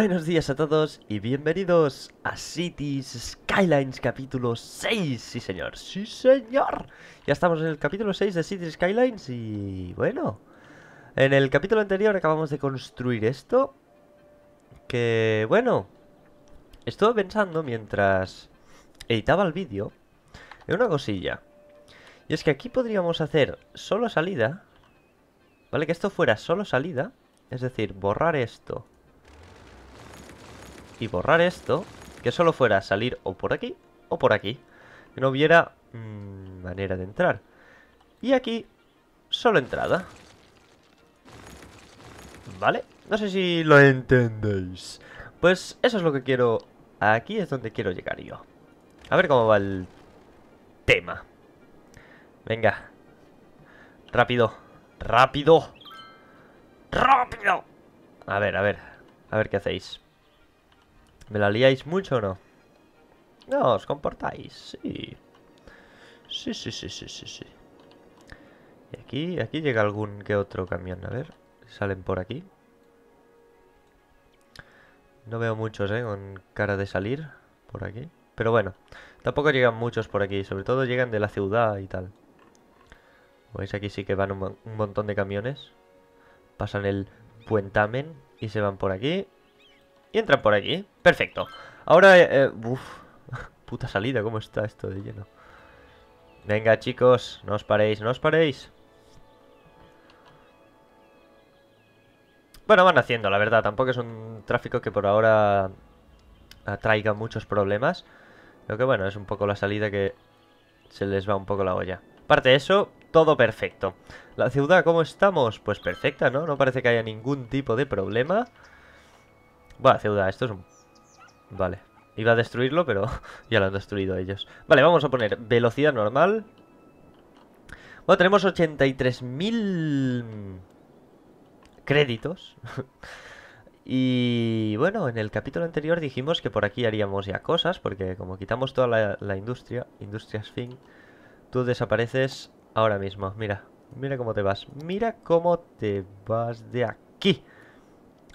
Buenos días a todos y bienvenidos a Cities Skylines capítulo 6, sí señor, sí señor Ya estamos en el capítulo 6 de Cities Skylines y bueno En el capítulo anterior acabamos de construir esto Que bueno, estuve pensando mientras editaba el vídeo en una cosilla Y es que aquí podríamos hacer solo salida Vale, que esto fuera solo salida Es decir, borrar esto y borrar esto, que solo fuera salir o por aquí o por aquí, que no hubiera mm, manera de entrar. Y aquí, solo entrada. ¿Vale? No sé si lo entendéis. Pues eso es lo que quiero... Aquí es donde quiero llegar yo. A ver cómo va el tema. Venga. Rápido. Rápido. Rápido. A ver, a ver. A ver qué hacéis. ¿Me la liáis mucho o no? No, os comportáis, sí. Sí, sí, sí, sí, sí, sí. Y aquí, aquí llega algún que otro camión, a ver. Salen por aquí. No veo muchos, eh, con cara de salir por aquí. Pero bueno, tampoco llegan muchos por aquí, sobre todo llegan de la ciudad y tal. veis aquí sí que van un, un montón de camiones. Pasan el puentamen y se van por aquí. Y entran por allí. Perfecto. Ahora, eh, eh, Uff... puta salida, ¿cómo está esto de lleno? Venga, chicos, no os paréis, no os paréis. Bueno, van haciendo, la verdad. Tampoco es un tráfico que por ahora atraiga muchos problemas. Lo que bueno, es un poco la salida que se les va un poco la olla. Aparte de eso, todo perfecto. La ciudad, ¿cómo estamos? Pues perfecta, ¿no? No parece que haya ningún tipo de problema. Bueno, ciudad, esto es un... Vale. Iba a destruirlo, pero ya lo han destruido ellos. Vale, vamos a poner velocidad normal. Bueno, tenemos 83.000 créditos. y bueno, en el capítulo anterior dijimos que por aquí haríamos ya cosas, porque como quitamos toda la, la industria, Industrias Fin, tú desapareces ahora mismo. Mira, mira cómo te vas. Mira cómo te vas de aquí.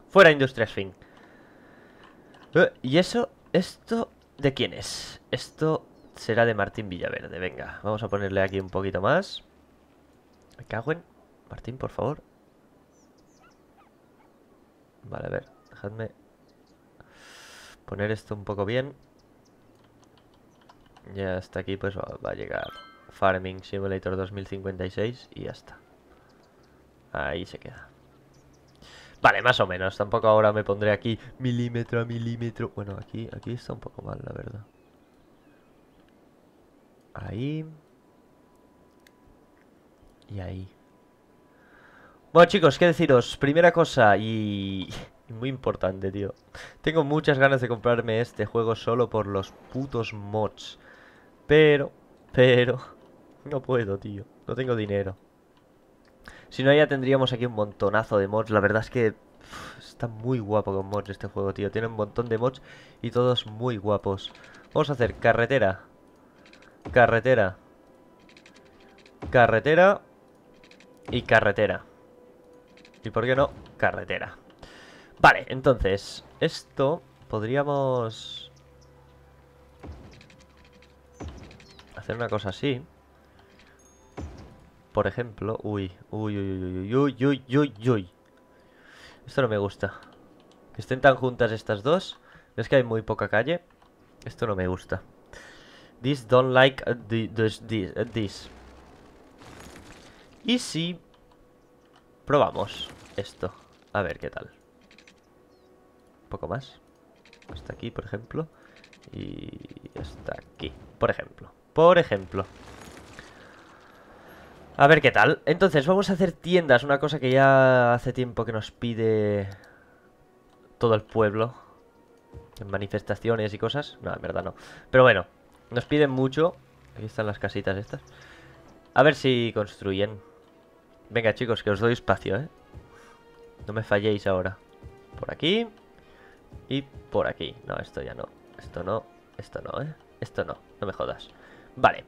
Fuera Industrias Fin. ¿Y eso? ¿Esto de quién es? Esto será de Martín Villaverde. Venga, vamos a ponerle aquí un poquito más. Me cago Martín, por favor. Vale, a ver, dejadme poner esto un poco bien. Ya hasta aquí pues va a llegar Farming Simulator 2056 y ya está. Ahí se queda. Vale, más o menos. Tampoco ahora me pondré aquí milímetro a milímetro. Bueno, aquí, aquí está un poco mal, la verdad. Ahí. Y ahí. Bueno, chicos, qué deciros. Primera cosa y... Muy importante, tío. Tengo muchas ganas de comprarme este juego solo por los putos mods. Pero, pero... No puedo, tío. No tengo dinero. Si no, ya tendríamos aquí un montonazo de mods. La verdad es que está muy guapo con mods este juego, tío. Tiene un montón de mods y todos muy guapos. Vamos a hacer carretera. Carretera. Carretera. Y carretera. Y por qué no, carretera. Vale, entonces, esto podríamos... Hacer una cosa así por ejemplo... Uy, uy, uy, uy, uy, uy, uy, uy. Esto no me gusta. Que estén tan juntas estas dos. Es que hay muy poca calle. Esto no me gusta. This don't like this. this, this. Eh, y si probamos esto. A ver qué tal. Un poco más. Hasta aquí, por ejemplo. Y hasta aquí, por ejemplo. Por ejemplo. A ver qué tal. Entonces, vamos a hacer tiendas, una cosa que ya hace tiempo que nos pide todo el pueblo. En manifestaciones y cosas. No, en verdad no. Pero bueno, nos piden mucho. Aquí están las casitas estas. A ver si construyen. Venga, chicos, que os doy espacio, ¿eh? No me falléis ahora. Por aquí. Y por aquí. No, esto ya no. Esto no. Esto no, ¿eh? Esto no. No me jodas. Vale.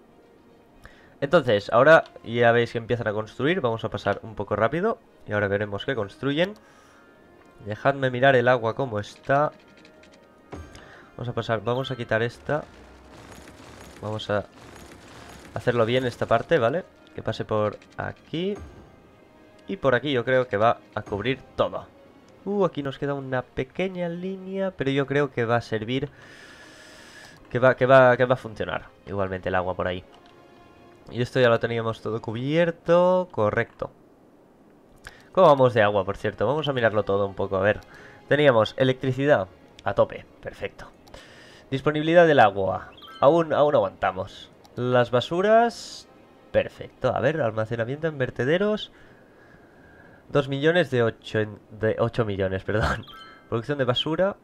Entonces, ahora ya veis que empiezan a construir. Vamos a pasar un poco rápido. Y ahora veremos que construyen. Dejadme mirar el agua como está. Vamos a pasar, vamos a quitar esta. Vamos a hacerlo bien esta parte, ¿vale? Que pase por aquí. Y por aquí yo creo que va a cubrir todo. Uh, aquí nos queda una pequeña línea, pero yo creo que va a servir... Que va, que va, que va a funcionar igualmente el agua por ahí. Y esto ya lo teníamos todo cubierto. Correcto. ¿Cómo vamos de agua, por cierto? Vamos a mirarlo todo un poco, a ver. Teníamos electricidad a tope, perfecto. Disponibilidad del agua. Aún, aún aguantamos. Las basuras... Perfecto. A ver, almacenamiento en vertederos... 2 millones de 8, de 8 millones, perdón. Producción de basura...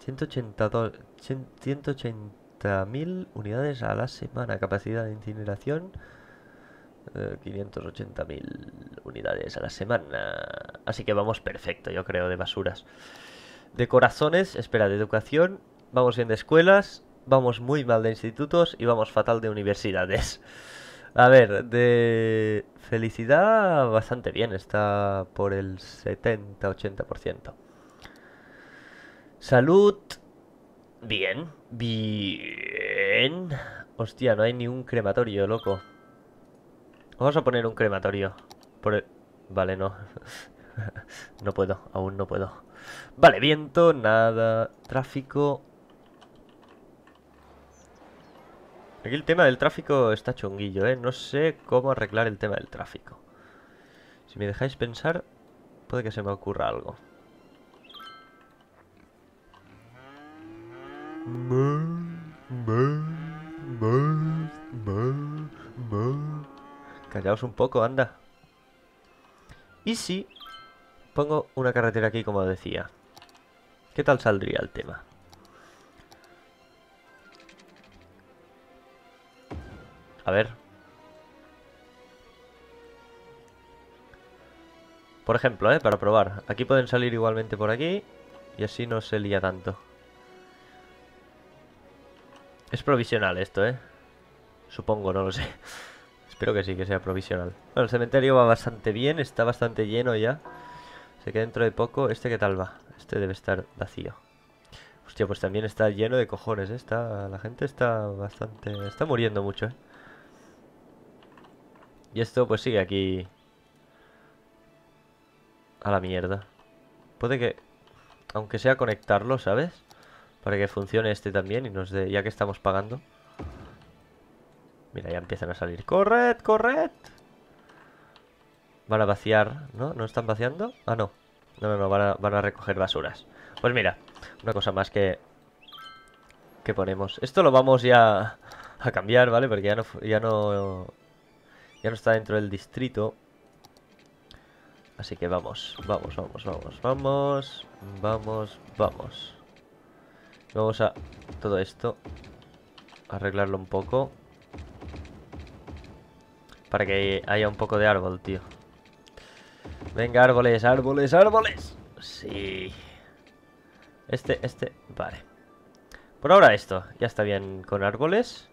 182... 180 mil unidades a la semana. Capacidad de incineración. 580.000 eh, unidades a la semana. Así que vamos perfecto, yo creo, de basuras. De corazones, espera, de educación. Vamos bien de escuelas. Vamos muy mal de institutos y vamos fatal de universidades. A ver, de felicidad bastante bien, está por el 70-80%. Salud, Bien, bien. Hostia, no hay ni un crematorio, loco. Vamos a poner un crematorio. Por Vale, no. no puedo, aún no puedo. Vale, viento, nada. Tráfico. Aquí el tema del tráfico está chunguillo, ¿eh? No sé cómo arreglar el tema del tráfico. Si me dejáis pensar, puede que se me ocurra algo. Callaos un poco, anda. ¿Y si pongo una carretera aquí, como decía? ¿Qué tal saldría el tema? A ver. Por ejemplo, ¿eh? Para probar. Aquí pueden salir igualmente por aquí. Y así no se lía tanto. Es provisional esto, ¿eh? Supongo, no lo sé. Espero que sí, que sea provisional. Bueno, el cementerio va bastante bien, está bastante lleno ya. Sé que dentro de poco... ¿Este qué tal va? Este debe estar vacío. Hostia, pues también está lleno de cojones, ¿eh? Está, la gente está bastante... Está muriendo mucho, ¿eh? Y esto pues sigue aquí... A la mierda. Puede que... Aunque sea conectarlo, ¿sabes? Para que funcione este también y nos dé, ya que estamos pagando. Mira, ya empiezan a salir. ¡Corred, corred! Van a vaciar, ¿no? ¿No están vaciando? Ah, no. No, no, no, van a, recoger basuras. Pues mira, una cosa más que... Que ponemos. Esto lo vamos ya a cambiar, ¿vale? Porque ya no... Ya no, ya no está dentro del distrito. Así que vamos, vamos, vamos, vamos, vamos, vamos, vamos. Vamos a todo esto. Arreglarlo un poco. Para que haya un poco de árbol, tío. Venga, árboles, árboles, árboles. Sí. Este, este, vale. Por ahora esto. Ya está bien con árboles.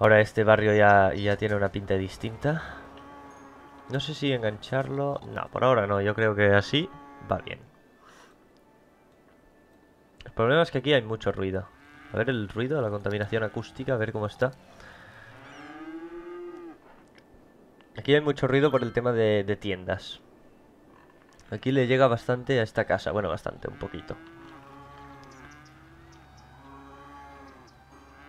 Ahora este barrio ya, ya tiene una pinta distinta. No sé si engancharlo... No, por ahora no. Yo creo que así va bien. El problema es que aquí hay mucho ruido. A ver el ruido, la contaminación acústica, a ver cómo está. Aquí hay mucho ruido por el tema de, tiendas. Aquí le llega bastante a esta casa. Bueno, bastante, un poquito.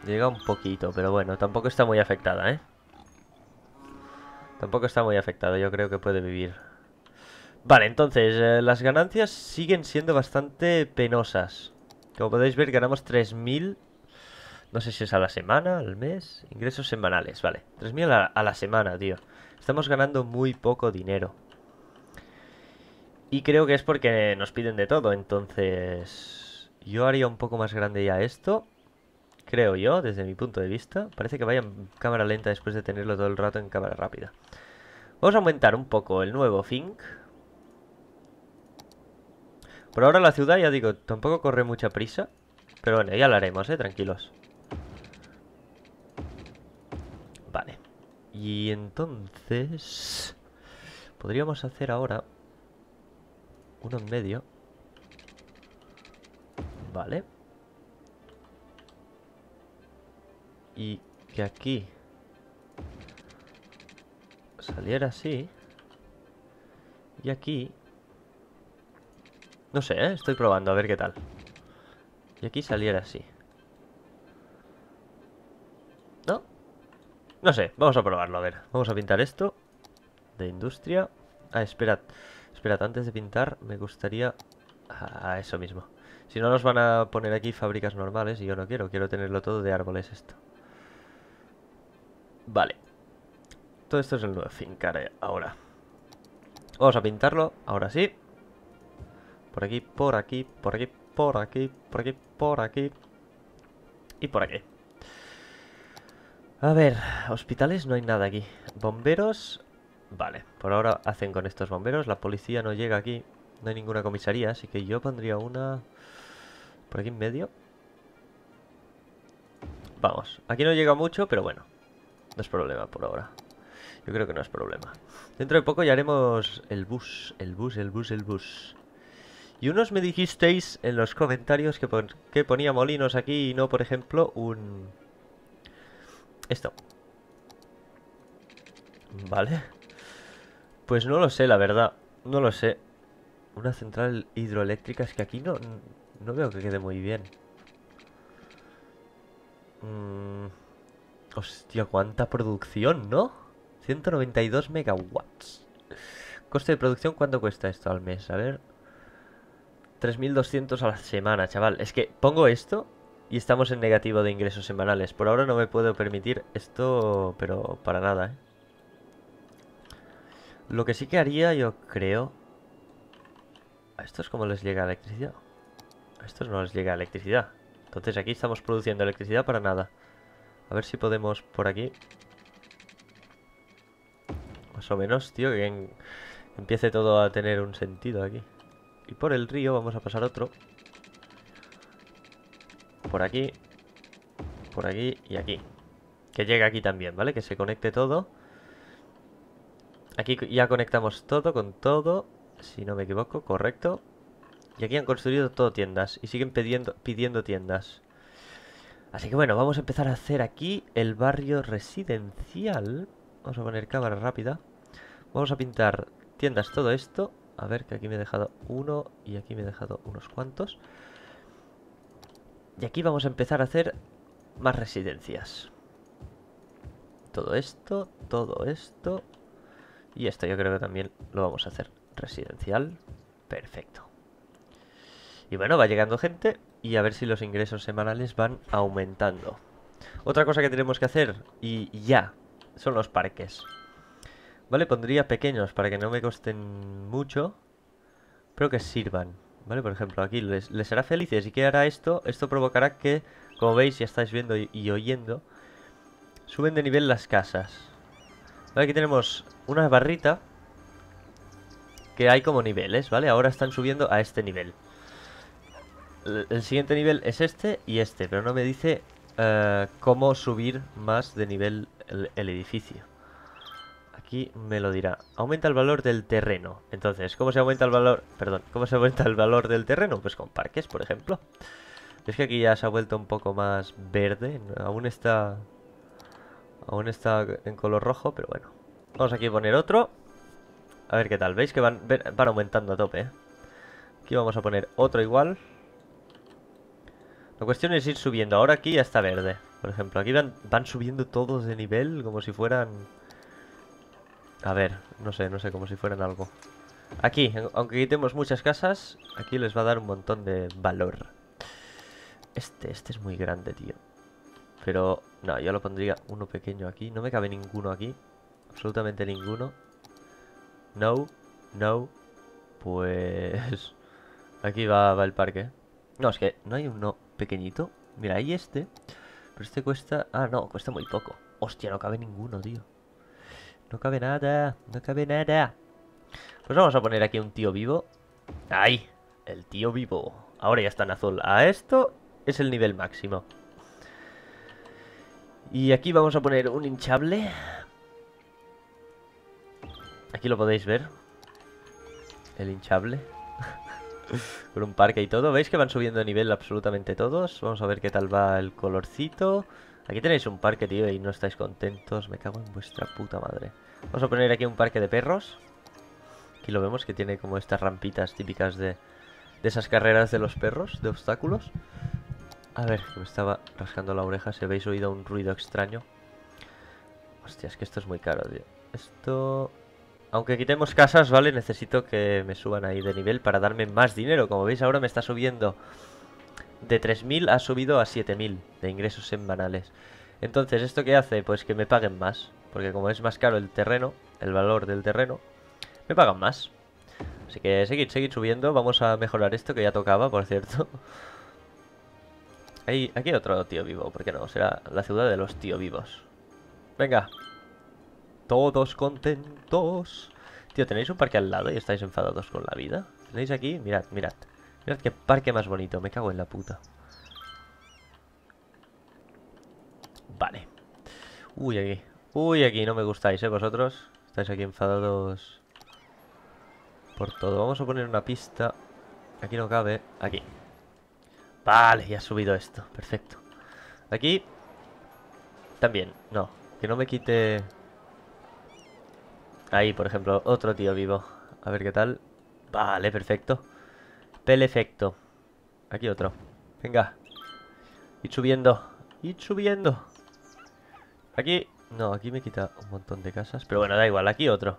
Llega un poquito, pero bueno, tampoco está muy afectada, ¿eh? Tampoco está muy afectada, yo creo que puede vivir. Vale, entonces, eh, las ganancias siguen siendo bastante penosas. Como podéis ver, ganamos 3.000, no sé si es a la semana, al mes, ingresos semanales, vale. 3.000 a, la semana, tío. Estamos ganando muy poco dinero. Y creo que es porque nos piden de todo, entonces... Yo haría un poco más grande ya esto, creo yo, desde mi punto de vista. Parece que vaya en cámara lenta después de tenerlo todo el rato en cámara rápida. Vamos a aumentar un poco el nuevo Fink. Por ahora la ciudad, ya digo, tampoco corre mucha prisa. Pero bueno, ya lo haremos, eh, tranquilos. Vale. Y entonces... Podríamos hacer ahora... Uno en medio. Vale. Y que aquí... Saliera así. Y aquí no sé, ¿eh? estoy probando a ver qué tal. Y aquí saliera así. ¿No? No sé, vamos a probarlo, a ver. Vamos a pintar esto. De industria. Ah, esperad. Esperad, antes de pintar me gustaría... Ah, eso mismo. Si no nos van a poner aquí fábricas normales y yo no quiero. Quiero tenerlo todo de árboles esto. Vale. Todo esto es el nuevo fincar ahora. Vamos a pintarlo, ahora sí. Por aquí, por aquí, por aquí, por aquí, por aquí, por aquí. Y por aquí. A ver, hospitales no hay nada aquí. Bomberos, vale. Por ahora hacen con estos bomberos. La policía no llega aquí. No hay ninguna comisaría, así que yo pondría una... Por aquí en medio. Vamos, aquí no llega mucho, pero bueno. No es problema por ahora. Yo creo que no es problema. Dentro de poco ya haremos el bus, el bus, el bus, el bus. Y unos me dijisteis en los comentarios que, ponía molinos aquí y no, por ejemplo, un... Esto. Vale. Pues no lo sé, la verdad. No lo sé. Una central hidroeléctrica es que aquí no, no veo que quede muy bien. Mm. Hostia, cuánta producción, ¿no? 192 megawatts. Coste de producción, ¿cuánto cuesta esto al mes? A ver, 3.200 a la semana, chaval. Es que pongo esto y estamos en negativo de ingresos semanales. Por ahora no me puedo permitir esto, pero para nada, ¿eh? Lo que sí que haría, yo creo... ¿A estos cómo les llega electricidad? A estos no les llega electricidad. Entonces aquí estamos produciendo electricidad para nada. A ver si podemos por aquí... Más o menos, tío, que empiece todo a tener un sentido aquí. Y por el río vamos a pasar otro. Por aquí. Por aquí y aquí. Que llegue aquí también, ¿vale? Que se conecte todo. Aquí ya conectamos todo con todo. Si no me equivoco, correcto. Y aquí han construido todo tiendas. Y siguen pidiendo, pidiendo tiendas. Así que bueno, vamos a empezar a hacer aquí el barrio residencial. Vamos a poner cámara rápida. Vamos a pintar tiendas todo esto. A ver, que aquí me he dejado uno y aquí me he dejado unos cuantos. Y aquí vamos a empezar a hacer más residencias. Todo esto, todo esto. Y esto yo creo que también lo vamos a hacer residencial. Perfecto. Y bueno, va llegando gente y a ver si los ingresos semanales van aumentando. Otra cosa que tenemos que hacer, y ya, son los parques. Vale, pondría pequeños para que no me costen mucho. Pero que sirvan. Vale, por ejemplo, aquí les, hará felices. ¿Y qué hará esto? Esto provocará que, como veis, ya estáis viendo y, oyendo, suben de nivel las casas. Vale, aquí tenemos una barrita que hay como niveles, ¿vale? Ahora están subiendo a este nivel. El, siguiente nivel es este y este, pero no me dice eh, cómo subir más de nivel el edificio aquí me lo dirá. Aumenta el valor del terreno. Entonces, ¿cómo se aumenta el valor? Perdón, ¿cómo se aumenta el valor del terreno? Pues con parques, por ejemplo. Es que aquí ya se ha vuelto un poco más verde. Aún está... Aún está en color rojo, pero bueno. Vamos aquí a poner otro. A ver qué tal. ¿Veis que van, aumentando a tope? Eh? Aquí vamos a poner otro igual. La cuestión es ir subiendo. Ahora aquí ya está verde. Por ejemplo, aquí van, van subiendo todos de nivel como si fueran... A ver, no sé, no sé, como si fueran algo. Aquí, aunque quitemos muchas casas, aquí les va a dar un montón de valor. Este, este es muy grande, tío. Pero, no, yo lo pondría uno pequeño aquí. No me cabe ninguno aquí. Absolutamente ninguno. No, no. Pues... Aquí va, va el parque. No, es que no hay uno pequeñito. Mira, hay este. Pero este cuesta... Ah, no, cuesta muy poco. Hostia, no cabe ninguno, tío. No cabe nada, no cabe nada. Pues vamos a poner aquí un tío vivo. ¡Ay! El tío vivo. Ahora ya está en azul. A esto es el nivel máximo. Y aquí vamos a poner un hinchable. Aquí lo podéis ver. El hinchable. Con un parque y todo. ¿Veis que van subiendo de nivel absolutamente todos? Vamos a ver qué tal va el colorcito. Aquí tenéis un parque, tío, y no estáis contentos. Me cago en vuestra puta madre. Vamos a poner aquí un parque de perros. Aquí lo vemos, que tiene como estas rampitas típicas de, de esas carreras de los perros, de obstáculos. A ver, me estaba rascando la oreja. Si habéis oído un ruido extraño. Hostia, es que esto es muy caro, tío. Esto... Aunque quitemos casas, ¿vale? Necesito que me suban ahí de nivel para darme más dinero. Como veis, ahora me está subiendo de 3.000 ha subido a 7.000 de ingresos semanales. Entonces, ¿esto qué hace? Pues que me paguen más. Porque como es más caro el terreno, el valor del terreno, me pagan más. Así que seguid, seguid subiendo. Vamos a mejorar esto que ya tocaba, por cierto. Ahí, aquí hay otro tío vivo, ¿por qué no? Será la ciudad de los tíos vivos. Venga. Todos contentos. Tío, ¿tenéis un parque al lado y estáis enfadados con la vida? ¿Tenéis aquí? Mirad, mirad. Mirad qué parque más bonito, me cago en la puta. Vale. Uy, aquí. Uy, aquí no me gustáis, ¿eh? Vosotros estáis aquí enfadados por todo. Vamos a poner una pista. Aquí no cabe. Aquí. Vale, ya ha subido esto. Perfecto. Aquí. También. No. Que no me quite... Ahí, por ejemplo, otro tío vivo. A ver qué tal. Vale, perfecto el efecto, Aquí otro. Venga. Y subiendo. Y subiendo. Aquí... No, aquí me quita un montón de casas. Pero bueno, da igual. Aquí otro.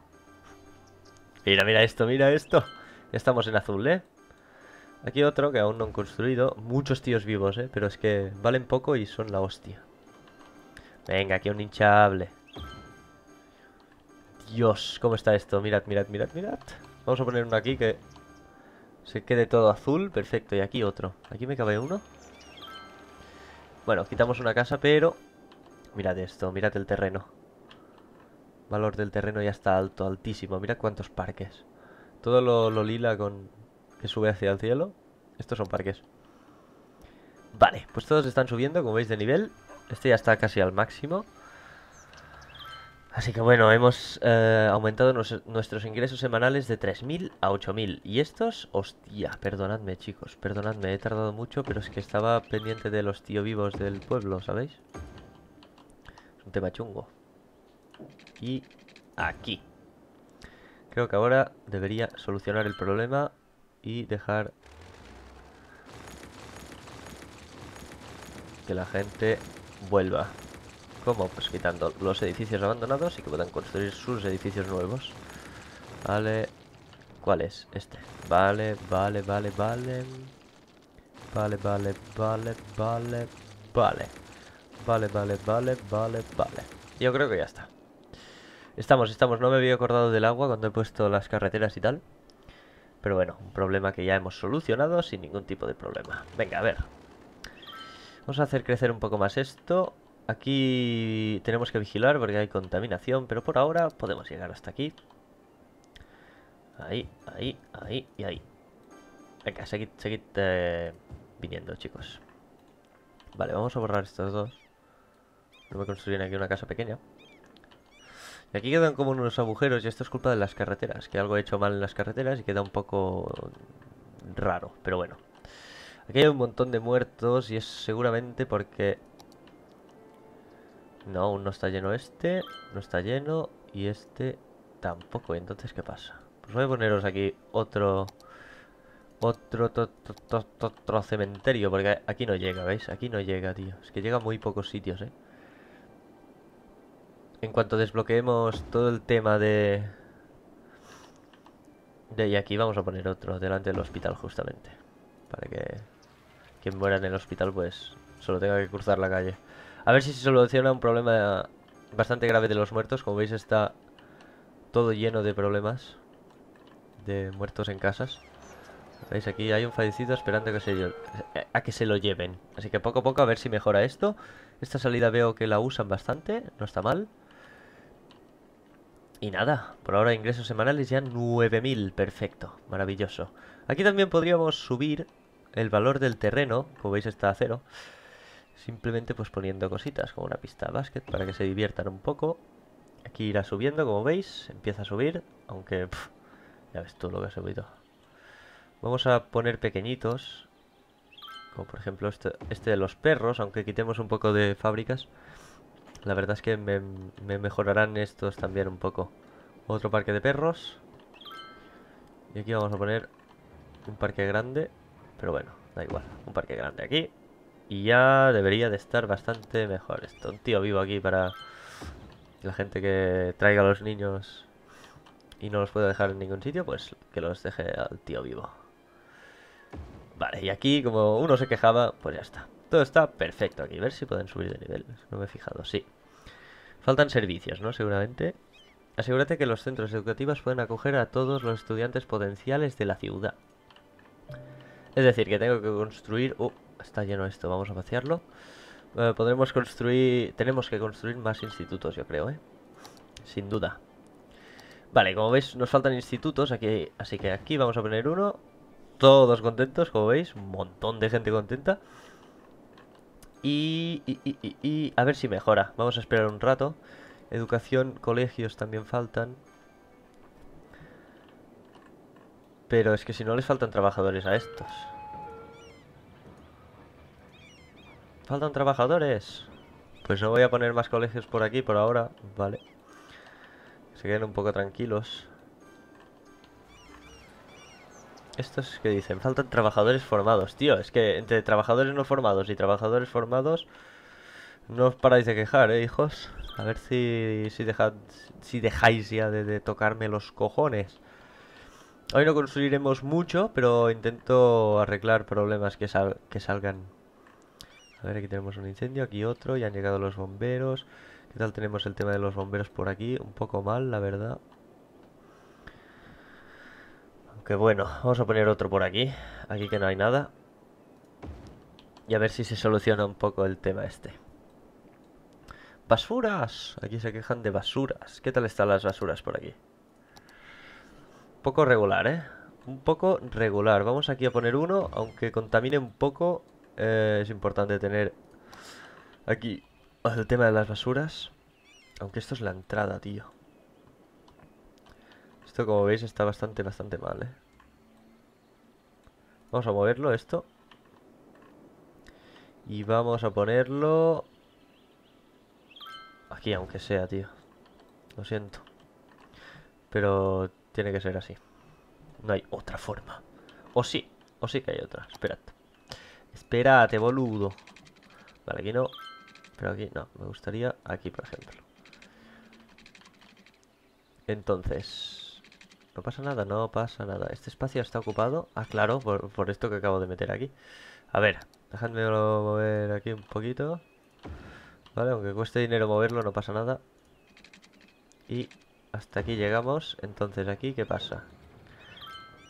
Mira, mira esto, mira esto. estamos en azul, ¿eh? Aquí otro que aún no han construido. Muchos tíos vivos, ¿eh? Pero es que valen poco y son la hostia. Venga, aquí un hinchable. Dios, ¿cómo está esto? Mirad, mirad, mirad, mirad. Vamos a poner uno aquí que se quede todo azul, perfecto. Y aquí otro. Aquí me cabe uno. Bueno, quitamos una casa, pero... Mirad esto, mirad el terreno. Valor del terreno ya está alto, altísimo. Mirad cuántos parques. Todo lo, lo lila con que sube hacia el cielo. Estos son parques. Vale, pues todos están subiendo, como veis, de nivel. Este ya está casi al máximo. Así que bueno, hemos eh, aumentado nuestros ingresos semanales de 3.000 a 8.000. Y estos, hostia, perdonadme chicos, perdonadme, he tardado mucho, pero es que estaba pendiente de los tío vivos del pueblo, ¿sabéis? Es un tema chungo. Y aquí. Creo que ahora debería solucionar el problema y dejar que la gente vuelva. ¿Cómo? Pues quitando los edificios abandonados y que puedan construir sus edificios nuevos. Vale. ¿Cuál es? Este. Vale, vale, vale, vale. Vale, vale, vale, vale, vale. Vale, vale, vale, vale, vale. Yo creo que ya está. Estamos, estamos. No me había acordado del agua cuando he puesto las carreteras y tal. Pero bueno, un problema que ya hemos solucionado sin ningún tipo de problema. Venga, a ver. Vamos a hacer crecer un poco más esto. Aquí tenemos que vigilar porque hay contaminación, pero por ahora podemos llegar hasta aquí. Ahí, ahí, ahí y ahí. Venga, seguid, eh, viniendo, chicos. Vale, vamos a borrar estos dos. No me construyen aquí una casa pequeña. Y aquí quedan como unos agujeros y esto es culpa de las carreteras. Que algo he hecho mal en las carreteras y queda un poco raro, pero bueno. Aquí hay un montón de muertos y es seguramente porque no, aún no está lleno este, no está lleno y este tampoco. Entonces, ¿qué pasa? Pues voy a poneros aquí otro... Otro, otro cementerio, porque aquí no llega, ¿veis? Aquí no llega, tío. Es que llega a muy pocos sitios, ¿eh? En cuanto desbloqueemos todo el tema de... De aquí vamos a poner otro delante del hospital, justamente. Para que quien muera en el hospital, pues, solo tenga que cruzar la calle. A ver si se soluciona un problema bastante grave de los muertos. Como veis está todo lleno de problemas de muertos en casas. ¿Veis? Aquí hay un fallecido esperando que se, a que se lo lleven. Así que poco a poco a ver si mejora esto. Esta salida veo que la usan bastante. No está mal. Y nada, por ahora ingresos semanales ya 9.000. Perfecto, maravilloso. Aquí también podríamos subir el valor del terreno. Como veis está a cero simplemente pues poniendo cositas como una pista de básquet para que se diviertan un poco. Aquí irá subiendo, como veis, empieza a subir, aunque ya ves tú lo que ha subido. Vamos a poner pequeñitos, como por ejemplo este, este de los perros, aunque quitemos un poco de fábricas. La verdad es que me mejorarán estos también un poco. Otro parque de perros. Y aquí vamos a poner un parque grande, pero bueno, da igual, un parque grande aquí y ya debería de estar bastante mejor. esto. un tío vivo aquí para la gente que traiga a los niños y no los pueda dejar en ningún sitio, pues que los deje al tío vivo. Vale, y aquí como uno se quejaba, pues ya está. Todo está perfecto aquí. A ver si pueden subir de nivel. No me he fijado. Sí. Faltan servicios, ¿no? Seguramente. Asegúrate que los centros educativos pueden acoger a todos los estudiantes potenciales de la ciudad. Es decir, que tengo que construir está lleno esto, vamos a vaciarlo. Eh, podremos construir... Tenemos que construir más institutos, yo creo, ¿eh? Sin duda. Vale, como veis, nos faltan institutos aquí, así que aquí vamos a poner uno. Todos contentos, como veis, un montón de gente contenta. y a ver si mejora. Vamos a esperar un rato. Educación, colegios también faltan. Pero es que si no les faltan trabajadores a estos. Faltan trabajadores. Pues no voy a poner más colegios por aquí por ahora, vale. Se queden un poco tranquilos. Estos que dicen, faltan trabajadores formados. Tío, es que entre trabajadores no formados y trabajadores formados no os paráis de quejar, eh, hijos. A ver si, si, dejad, si dejáis ya de, tocarme los cojones. Hoy no construiremos mucho, pero intento arreglar problemas que, que salgan a ver, aquí tenemos un incendio, aquí otro, ya han llegado los bomberos. ¿Qué tal tenemos el tema de los bomberos por aquí? Un poco mal, la verdad. Aunque bueno, vamos a poner otro por aquí. Aquí que no hay nada. Y a ver si se soluciona un poco el tema este. ¡Basuras! Aquí se quejan de basuras. ¿Qué tal están las basuras por aquí? Un poco regular, ¿eh? Un poco regular. Vamos aquí a poner uno, aunque contamine un poco eh, es importante tener aquí el tema de las basuras. Aunque esto es la entrada, tío. Esto, como veis, está bastante, bastante mal, ¿eh? Vamos a moverlo, esto. Y vamos a ponerlo... Aquí, aunque sea, tío. Lo siento. Pero tiene que ser así. No hay otra forma. O sí, o sí que hay otra. Esperad. Espérate, boludo. Vale, aquí no. Pero aquí no. Me gustaría aquí, por ejemplo. Entonces. No pasa nada, no pasa nada. Este espacio está ocupado. Ah, claro, por, esto que acabo de meter aquí. A ver, dejadme mover aquí un poquito. Vale, aunque cueste dinero moverlo, no pasa nada. Y hasta aquí llegamos. Entonces, aquí, ¿qué pasa?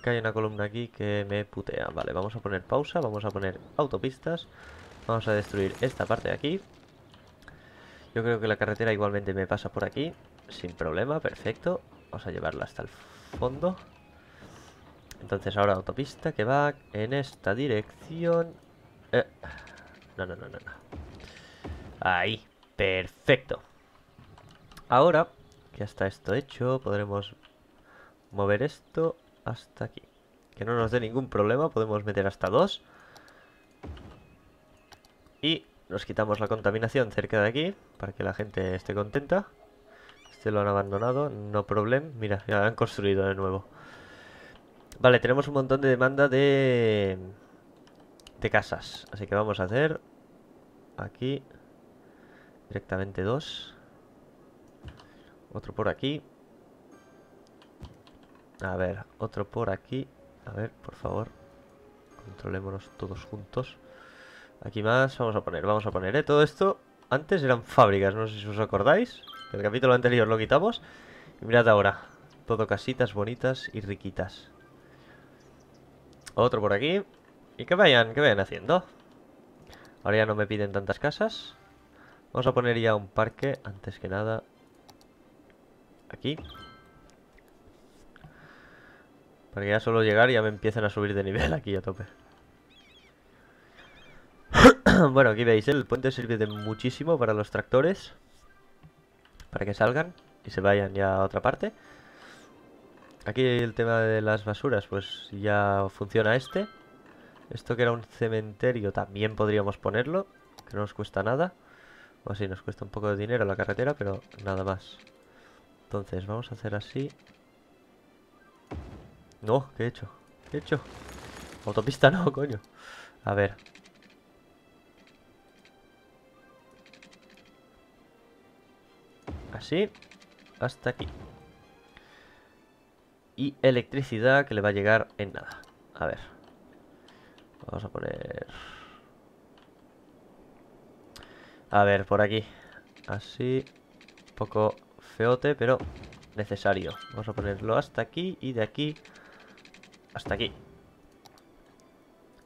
que hay una columna aquí que me putea. Vale, vamos a poner pausa, vamos a poner autopistas. Vamos a destruir esta parte de aquí. Yo creo que la carretera igualmente me pasa por aquí. Sin problema, perfecto. Vamos a llevarla hasta el fondo. Entonces ahora autopista que va en esta dirección. no, no, no, no, no. Ahí, perfecto. Ahora, que ya está esto hecho, podremos mover esto hasta aquí. Que no nos dé ningún problema, podemos meter hasta dos. Y nos quitamos la contaminación cerca de aquí, para que la gente esté contenta. Este lo han abandonado, no problem. Mira, ya lo han construido de nuevo. Vale, tenemos un montón de demanda de... De casas. Así que vamos a hacer... Aquí... Directamente dos. Otro por aquí. A ver, otro por aquí. A ver, por favor. Controlémonos todos juntos. Aquí más, vamos a poner, vamos a poner, ¿eh? Todo esto antes eran fábricas, no sé si os acordáis. El capítulo anterior lo quitamos. Y mirad ahora, todo casitas bonitas y riquitas. Otro por aquí. Y que vayan, que vayan haciendo. Ahora ya no me piden tantas casas. Vamos a poner ya un parque, antes que nada. Aquí. Para que ya solo llegar y ya me empiecen a subir de nivel aquí a tope. bueno, aquí veis, ¿eh? el puente sirve de muchísimo para los tractores. Para que salgan y se vayan ya a otra parte. Aquí el tema de las basuras, pues ya funciona este. Esto que era un cementerio también podríamos ponerlo, que no nos cuesta nada. O si nos cuesta un poco de dinero la carretera, pero nada más. Entonces, vamos a hacer así no, ¿qué he hecho? ¿Qué he hecho? Autopista no, coño. A ver. Así. Hasta aquí. Y electricidad que le va a llegar en nada. A ver. Vamos a poner... A ver, por aquí. Así. Un poco feote, pero necesario. Vamos a ponerlo hasta aquí y de aquí hasta aquí.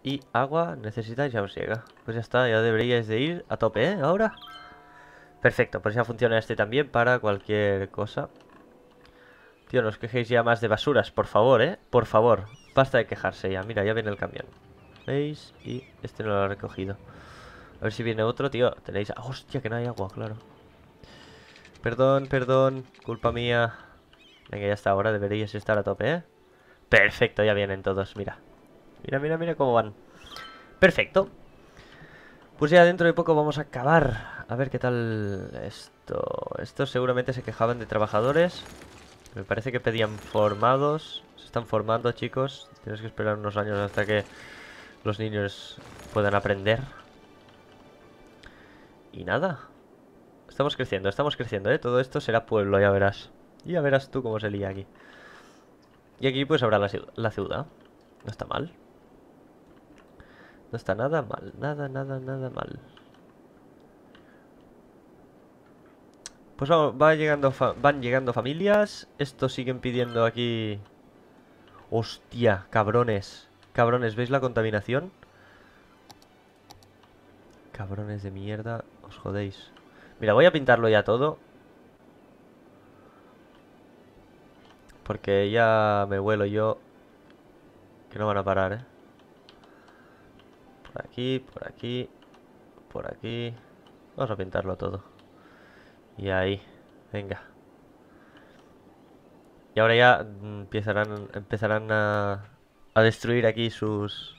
Y agua necesitáis, ya os llega. Pues ya está, ya deberíais de ir a tope, ¿eh? Ahora. Perfecto, pues ya funciona este también para cualquier cosa. Tío, no os quejéis ya más de basuras, por favor, ¿eh? Por favor, basta de quejarse ya. Mira, ya viene el camión. ¿Veis? Y este no lo ha recogido. A ver si viene otro, tío. Tenéis... Ah, hostia, que no hay agua, claro. Perdón, perdón. Culpa mía. Venga, ya está. Ahora deberíais estar a tope, ¿eh? Perfecto, ya vienen todos, mira. Mira, mira, mira cómo van. Perfecto. Pues ya dentro de poco vamos a acabar. A ver qué tal esto. Estos seguramente se quejaban de trabajadores. Me parece que pedían formados. Se están formando, chicos. Tienes que esperar unos años hasta que los niños puedan aprender. Y nada. Estamos creciendo, estamos creciendo, ¿eh? Todo esto será pueblo, ya verás. Y Ya verás tú cómo se lía aquí. Y aquí pues habrá la, ciudad. No está mal. No está nada mal, nada, nada, nada mal. Pues vamos, va llegando van llegando familias. Estos siguen pidiendo aquí... Hostia, cabrones. Cabrones, ¿veis la contaminación? Cabrones de mierda, os jodéis. Mira, voy a pintarlo ya todo. Porque ya me vuelo yo. Que no van a parar, ¿eh? Por aquí, por aquí, por aquí. Vamos a pintarlo todo. Y ahí, venga. Y ahora ya mm, empezarán, empezarán a, a destruir aquí sus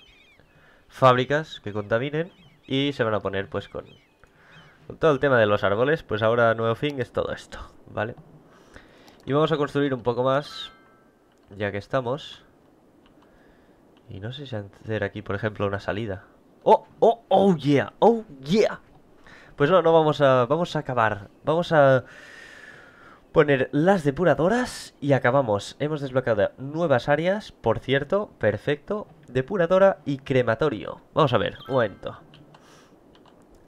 fábricas que contaminen. Y se van a poner pues con, con todo el tema de los árboles. Pues ahora nuevo fin es todo esto, ¿vale? vale y vamos a construir un poco más, ya que estamos. Y no sé si hacer aquí, por ejemplo, una salida. ¡Oh! ¡Oh! ¡Oh, yeah! ¡Oh, yeah! Pues no, no vamos a... Vamos a acabar. Vamos a poner las depuradoras y acabamos. Hemos desbloqueado nuevas áreas, por cierto. Perfecto. Depuradora y crematorio. Vamos a ver, un momento.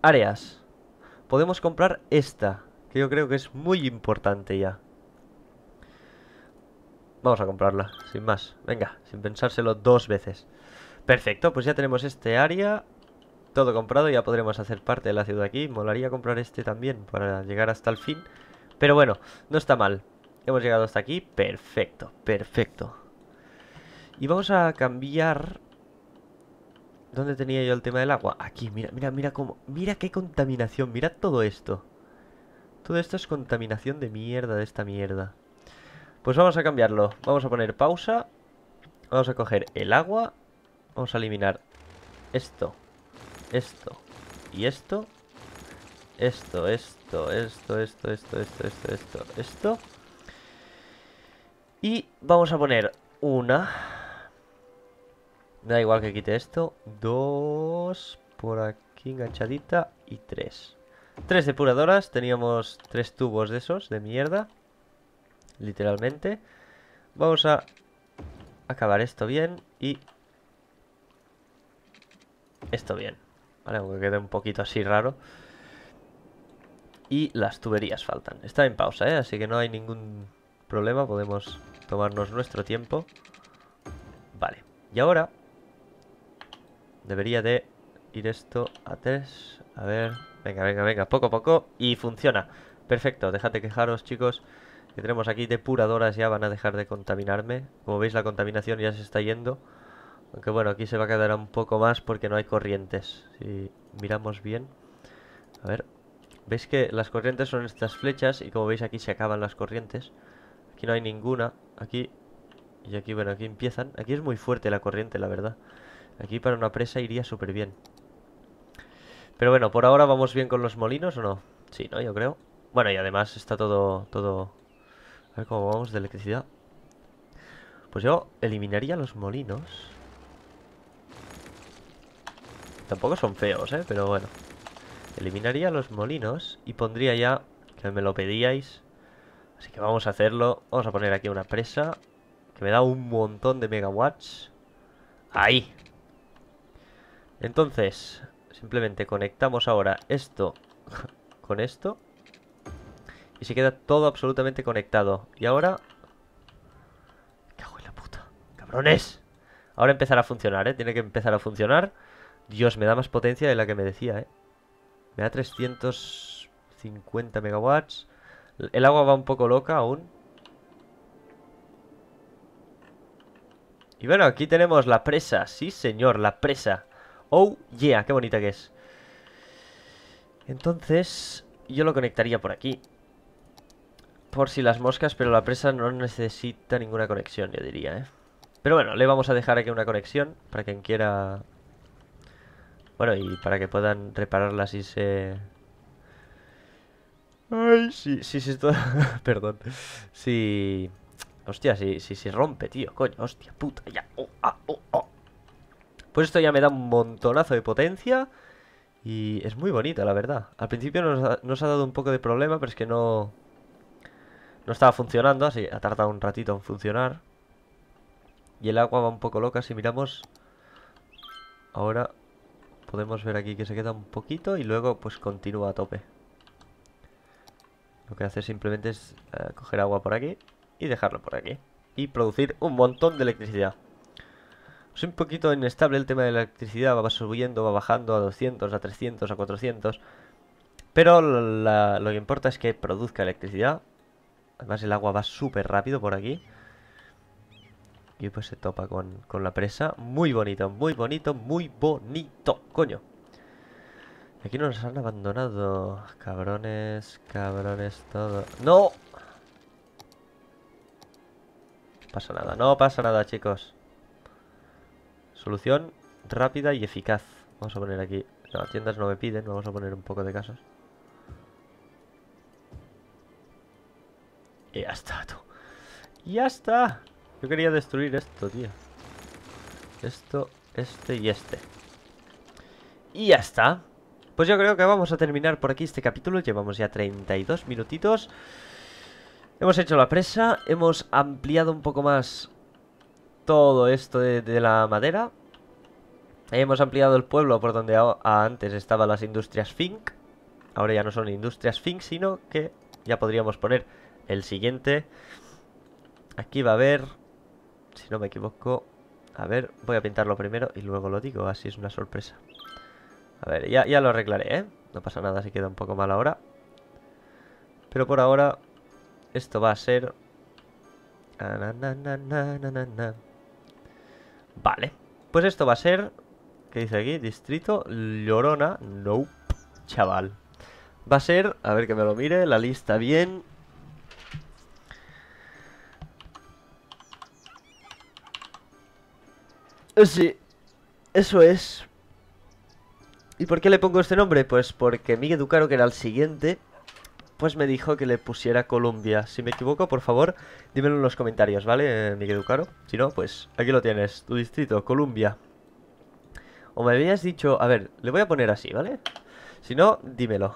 Áreas. Podemos comprar esta, que yo creo que es muy importante ya. Vamos a comprarla, sin más. Venga, sin pensárselo dos veces. Perfecto, pues ya tenemos este área. Todo comprado, ya podremos hacer parte de la ciudad aquí. Molaría comprar este también para llegar hasta el fin. Pero bueno, no está mal. Hemos llegado hasta aquí. Perfecto, perfecto. Y vamos a cambiar... ¿Dónde tenía yo el tema del agua? Aquí, mira, mira, mira cómo... Mira qué contaminación, mira todo esto. Todo esto es contaminación de mierda, de esta mierda. Pues vamos a cambiarlo. Vamos a poner pausa. Vamos a coger el agua. Vamos a eliminar esto, esto y esto. Esto, esto, esto, esto, esto, esto, esto, esto, esto. Y vamos a poner una. Da igual que quite esto. Dos. Por aquí enganchadita. Y tres. Tres depuradoras. Teníamos tres tubos de esos, de mierda literalmente. Vamos a acabar esto bien y esto bien. Vale, aunque quede un poquito así raro. Y las tuberías faltan. Está en pausa, ¿eh? Así que no hay ningún problema. Podemos tomarnos nuestro tiempo. Vale. Y ahora... Debería de ir esto a tres A ver... Venga, venga, venga. Poco a poco. Y funciona. Perfecto. Déjate quejaros, chicos que tenemos aquí depuradoras ya van a dejar de contaminarme. Como veis la contaminación ya se está yendo. Aunque bueno, aquí se va a quedar un poco más porque no hay corrientes. Si miramos bien. A ver. Veis que las corrientes son estas flechas y como veis aquí se acaban las corrientes. Aquí no hay ninguna. Aquí... Y aquí, bueno, aquí empiezan. Aquí es muy fuerte la corriente, la verdad. Aquí para una presa iría súper bien. Pero bueno, por ahora vamos bien con los molinos, ¿o no? Sí, ¿no? Yo creo. Bueno, y además está todo, todo a ver cómo vamos de electricidad. Pues yo eliminaría los molinos. Tampoco son feos, ¿eh? Pero bueno. Eliminaría los molinos y pondría ya, que me lo pedíais. Así que vamos a hacerlo. Vamos a poner aquí una presa que me da un montón de megawatts. Ahí. Entonces, simplemente conectamos ahora esto con esto. Y se queda todo absolutamente conectado. Y ahora... Cago en la puta. ¡Cabrones! Ahora empezará a funcionar, ¿eh? Tiene que empezar a funcionar. Dios, me da más potencia de la que me decía, ¿eh? Me da 350 megawatts. El agua va un poco loca aún. Y bueno, aquí tenemos la presa. Sí, señor, la presa. Oh, yeah, qué bonita que es. Entonces, yo lo conectaría por aquí por si las moscas, pero la presa no necesita ninguna conexión, yo diría, ¿eh? Pero bueno, le vamos a dejar aquí una conexión para quien quiera... Bueno, y para que puedan repararla si se... Ay, si, si se... Perdón. Si... Hostia, si, se rompe, tío, coño, hostia, puta, ya. Oh, ah, oh, oh. Pues esto ya me da un montonazo de potencia. Y es muy bonita, la verdad. Al principio nos ha dado un poco de problema, pero es que no... No estaba funcionando, así ha tardado un ratito en funcionar. Y el agua va un poco loca, si miramos... Ahora podemos ver aquí que se queda un poquito y luego pues continúa a tope. Lo que hace simplemente es eh, coger agua por aquí y dejarlo por aquí. Y producir un montón de electricidad. Es un poquito inestable el tema de la electricidad, va subiendo, va bajando a 200, a 300, a 400. Pero lo que importa es que produzca electricidad Además el agua va súper rápido por aquí. Y pues se topa con, la presa. Muy bonito, muy bonito, muy bonito. Coño. Aquí nos han abandonado. Cabrones, cabrones, todo. ¡No! No pasa nada, no pasa nada, chicos. Solución rápida y eficaz. Vamos a poner aquí. las tiendas no me piden, vamos a poner un poco de casos. Eh, ya está, tú. ¡Ya está! Yo quería destruir esto, tío. Esto, este y este. Y ya está. Pues yo creo que vamos a terminar por aquí este capítulo. Llevamos ya 32 minutitos. Hemos hecho la presa. Hemos ampliado un poco más todo esto de, la madera. Hemos ampliado el pueblo por donde antes estaban las industrias Fink. Ahora ya no son industrias Fink, sino que ya podríamos poner el siguiente. Aquí va a haber, si no me equivoco, a ver, voy a pintarlo primero y luego lo digo, así es una sorpresa. A ver, ya, lo arreglaré, ¿eh? No pasa nada se queda un poco mal ahora. Pero por ahora, esto va a ser... Vale, pues esto va a ser... ¿Qué dice aquí? Distrito Llorona. Nope, chaval. Va a ser, a ver que me lo mire, la lista bien, Eh, sí, eso es. ¿Y por qué le pongo este nombre? Pues porque Miguel Ducaro, que era el siguiente, pues me dijo que le pusiera Colombia. Si me equivoco, por favor, dímelo en los comentarios, ¿vale, Miguel Ducaro? Si no, pues aquí lo tienes, tu distrito, Colombia. O me habías dicho... A ver, le voy a poner así, ¿vale? Si no, dímelo.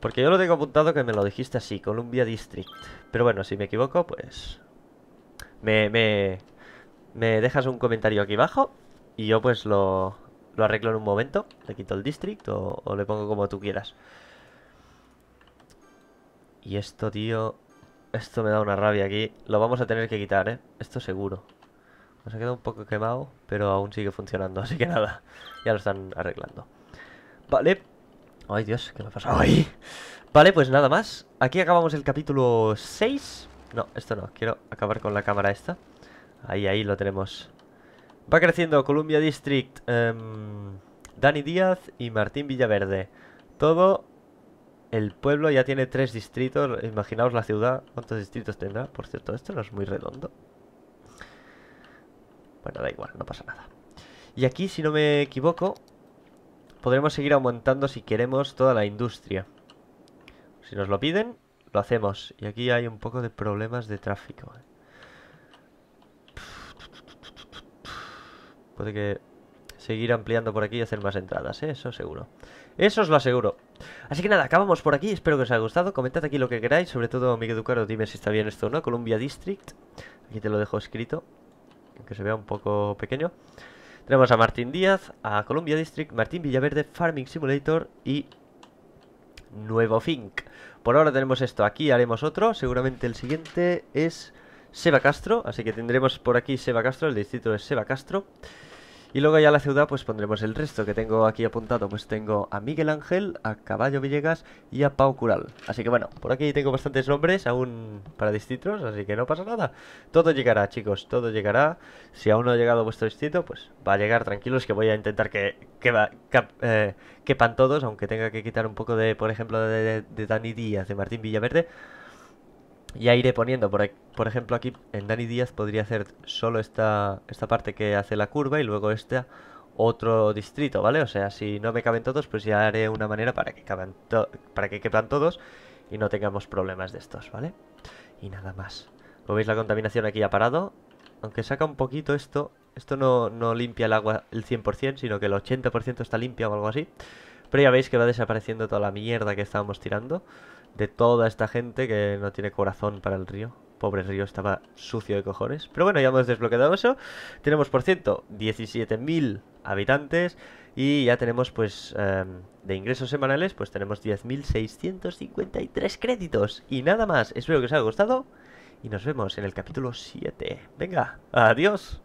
Porque yo lo tengo apuntado que me lo dijiste así, Columbia District. Pero bueno, si me equivoco, pues... Me, me, me dejas un comentario aquí abajo y yo pues lo, lo arreglo en un momento. Le quito el district o, le pongo como tú quieras. Y esto, tío... Esto me da una rabia aquí. Lo vamos a tener que quitar, ¿eh? Esto seguro. Nos ha quedado un poco quemado, pero aún sigue funcionando. Así que nada, ya lo están arreglando. Vale. Ay, Dios, ¿qué me ha pasado ahí? Vale, pues nada más. Aquí acabamos el capítulo 6. No, esto no. Quiero acabar con la cámara esta. Ahí, ahí lo tenemos. Va creciendo Columbia District, em, Dani Díaz y Martín Villaverde. Todo el pueblo ya tiene tres distritos. Imaginaos la ciudad, cuántos distritos tendrá. Por cierto, esto no es muy redondo. Bueno, da igual, no pasa nada. Y aquí, si no me equivoco, podremos seguir aumentando si queremos toda la industria. Si nos lo piden, lo hacemos. Y aquí hay un poco de problemas de tráfico. Eh. Puede que seguir ampliando por aquí y hacer más entradas, ¿eh? eso seguro. Eso os lo aseguro. Así que nada, acabamos por aquí, espero que os haya gustado. Comentad aquí lo que queráis, sobre todo, Miguel Ducaro, dime si está bien esto o no. Columbia District, aquí te lo dejo escrito, aunque se vea un poco pequeño. Tenemos a Martín Díaz, a Columbia District, Martín Villaverde, Farming Simulator y Nuevo Fink. Por ahora tenemos esto aquí, haremos otro. Seguramente el siguiente es Seba Castro, así que tendremos por aquí Seba Castro, el distrito es Seba Castro. Y luego ya la ciudad pues pondremos el resto que tengo aquí apuntado, pues tengo a Miguel Ángel, a Caballo Villegas y a Pau Cural. Así que bueno, por aquí tengo bastantes nombres aún para distritos, así que no pasa nada. Todo llegará chicos, todo llegará. Si aún no ha llegado vuestro distrito, pues va a llegar tranquilos que voy a intentar que, eh, quepan todos, aunque tenga que quitar un poco de, por ejemplo, de, de, de Dani Díaz, de Martín Villaverde. Ya iré poniendo, por, ejemplo aquí en Dani Díaz podría hacer solo esta, esta parte que hace la curva y luego este otro distrito, ¿vale? O sea, si no me caben todos, pues ya haré una manera para que, caben para que quepan todos y no tengamos problemas de estos, ¿vale? Y nada más. Como veis, la contaminación aquí ha parado. Aunque saca un poquito esto, esto no, no limpia el agua el 100%, sino que el 80% está limpia o algo así. Pero ya veis que va desapareciendo toda la mierda que estábamos tirando de toda esta gente que no tiene corazón para el río. Pobre río, estaba sucio de cojones. Pero bueno, ya hemos desbloqueado eso. Tenemos, por ciento 17.000 habitantes. Y ya tenemos, pues, em, de ingresos semanales, pues tenemos 10.653 créditos. Y nada más. Espero que os haya gustado. Y nos vemos en el capítulo 7. Venga, adiós.